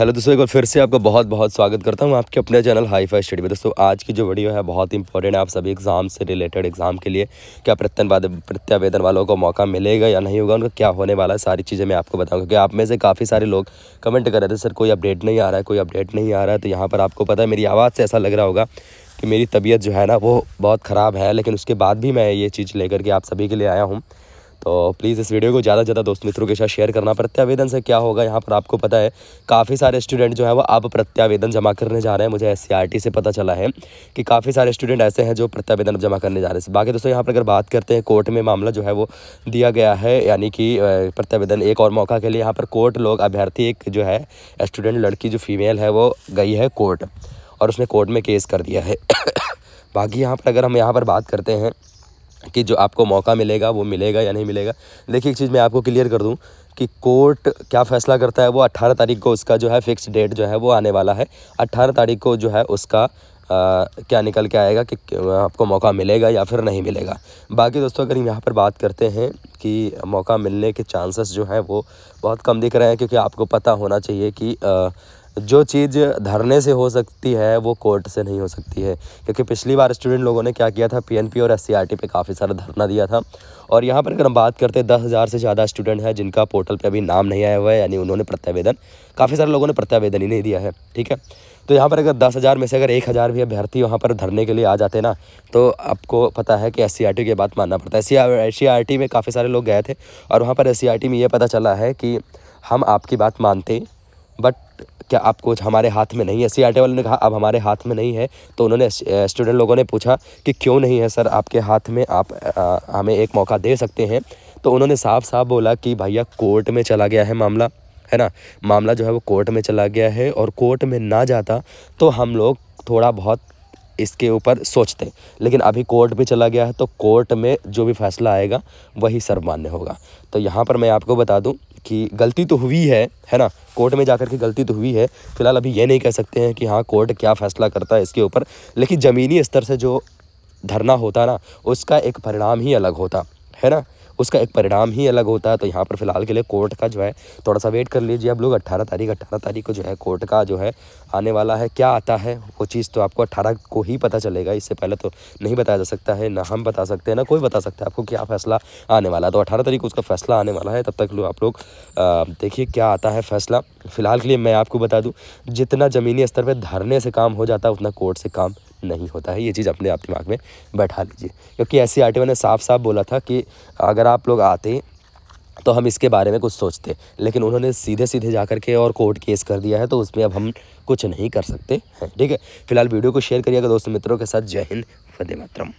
hello दोस्तों एक बार फिर से आपका बहुत बहुत स्वागत करता हूँ आपके अपने चैनल हाई फाई स्टडी में दोस्तों आज की जो वीडियो है बहुत इंपॉर्टेंट है आप सभी एग्ज़ाम से रिलेटेड एग्ज़ाम के लिए क्या प्रत्यनवाद प्रत्यावेदन वालों को मौका मिलेगा या नहीं होगा उनका क्या होने वाला है सारी चीज़ें मैं आपको बताऊँगा क्योंकि आप में से काफ़ी सारे लोग कमेंट कर रहे थे सर कोई अपडेट नहीं आ रहा है कोई अपडेट नहीं आ रहा है तो यहाँ पर आपको पता है मेरी आवाज़ से ऐसा लग रहा होगा कि मेरी तबीयत जो है ना वो बहुत ख़राब है लेकिन उसके बाद भी मैं ये चीज़ लेकर के आप सभी के लिए आया हूँ तो प्लीज़ इस वीडियो को ज़्यादा से ज़्यादा दोस्त मित्रों के साथ शेयर करना प्रत्यावेदन से क्या होगा यहाँ पर आपको पता है काफ़ी सारे स्टूडेंट जो है वो अब प्रत्यावेदन जमा करने जा रहे हैं मुझे एस से पता चला है कि काफ़ी सारे स्टूडेंट ऐसे हैं जो प्रत्यावेदन जमा करने जा रहे हैं बाकी दोस्तों यहाँ पर अगर बात करते हैं कोर्ट में मामला जो है वो दिया गया है यानी कि प्रत्यावेदन एक और मौका के लिए यहाँ पर कोर्ट लोग अभ्यर्थी एक जो है स्टूडेंट लड़की जो फीमेल है वो गई है कोर्ट और उसने कोर्ट में केस कर दिया है बाकी यहाँ पर अगर हम यहाँ पर बात करते हैं कि जो आपको मौका मिलेगा वो मिलेगा या नहीं मिलेगा देखिए एक चीज़ मैं आपको क्लियर कर दूँ कि कोर्ट क्या फैसला करता है वो 18 तारीख को उसका जो है फिक्स डेट जो है वो आने वाला है 18 तारीख को जो है उसका आ, क्या निकल के आएगा कि आपको मौका मिलेगा या फिर नहीं मिलेगा बाकी दोस्तों अगर हम यहाँ पर बात करते हैं कि मौका मिलने के चांसेस जो हैं वो बहुत कम दिख रहे हैं क्योंकि आपको पता होना चाहिए कि आ, जो चीज़ धरने से हो सकती है वो कोर्ट से नहीं हो सकती है क्योंकि पिछली बार स्टूडेंट लोगों ने क्या किया था पीएनपी और एससीईआरटी e पे काफ़ी सारा धरना दिया था और यहाँ पर अगर हम बात करते हैं दस हज़ार से ज़्यादा स्टूडेंट हैं जिनका पोर्टल पे अभी नाम नहीं आया हुआ है यानी उन्होंने प्रत्यावेदन काफ़ी सारे लोगों ने प्रत्यावेदन ही नहीं दिया है ठीक है तो यहाँ पर अगर दस हज़ार में से अगर एक हज़ार भी अभ्यर्थी वहाँ पर धरने के लिए आ जाते ना तो आपको पता है कि एस सी e की बात मानना पड़ता है एस सी e में काफ़ी सारे लोग गए थे और वहाँ पर एस में ये पता चला है कि हम आपकी बात मानते बट क्या आप कुछ हमारे हाथ में नहीं है सी वाले ने कहा अब हमारे हाथ में नहीं है तो उन्होंने स्टूडेंट लोगों ने पूछा कि क्यों नहीं है सर आपके हाथ में आप आ, हमें एक मौका दे सकते हैं तो उन्होंने साफ साफ बोला कि भैया कोर्ट में चला गया है मामला है ना मामला जो है वो कोर्ट में चला गया है और कोर्ट में ना जाता तो हम लोग थोड़ा बहुत इसके ऊपर सोचते लेकिन अभी कोर्ट भी चला गया है तो कोर्ट में जो भी फैसला आएगा वही सर्वमान्य होगा तो यहाँ पर मैं आपको बता दूँ कि गलती तो हुई है है ना कोर्ट में जाकर के गलती तो हुई है फिलहाल अभी ये नहीं कह सकते हैं कि हाँ कोर्ट क्या फ़ैसला करता है इसके ऊपर लेकिन ज़मीनी स्तर से जो धरना होता ना उसका एक परिणाम ही अलग होता है ना उसका एक परिणाम ही अलग होता है तो यहाँ पर फिलहाल के लिए कोर्ट का जो है थोड़ा सा वेट कर लीजिए आप लोग अट्ठारह तारीख अट्ठारह तारीख को जो है कोर्ट का जो है आने वाला है क्या आता है वो चीज़ तो आपको अट्ठारह को ही पता चलेगा इससे पहले तो नहीं बताया जा सकता है ना हम बता सकते हैं ना कोई बता सकता है आपको क्या फैसला आने वाला है तो अठारह तारीख को उसका फैसला आने वाला है तब तक लो आप लोग देखिए क्या आता है फैसला फ़िलहाल के लिए मैं आपको बता दूँ जितना ज़मीनी स्तर पर धरने से काम हो जाता है उतना कोर्ट से काम नहीं होता है ये चीज़ अपने आप दिमाग में बैठा लीजिए क्योंकि एस सी ने साफ साफ बोला था कि अगर आप लोग आते तो हम इसके बारे में कुछ सोचते लेकिन उन्होंने सीधे सीधे जा कर के और कोर्ट केस कर दिया है तो उसमें अब हम कुछ नहीं कर सकते हैं ठीक है फिलहाल वीडियो को शेयर करिएगा दोस्तों मित्रों के साथ जय हिंद वंदे मातरम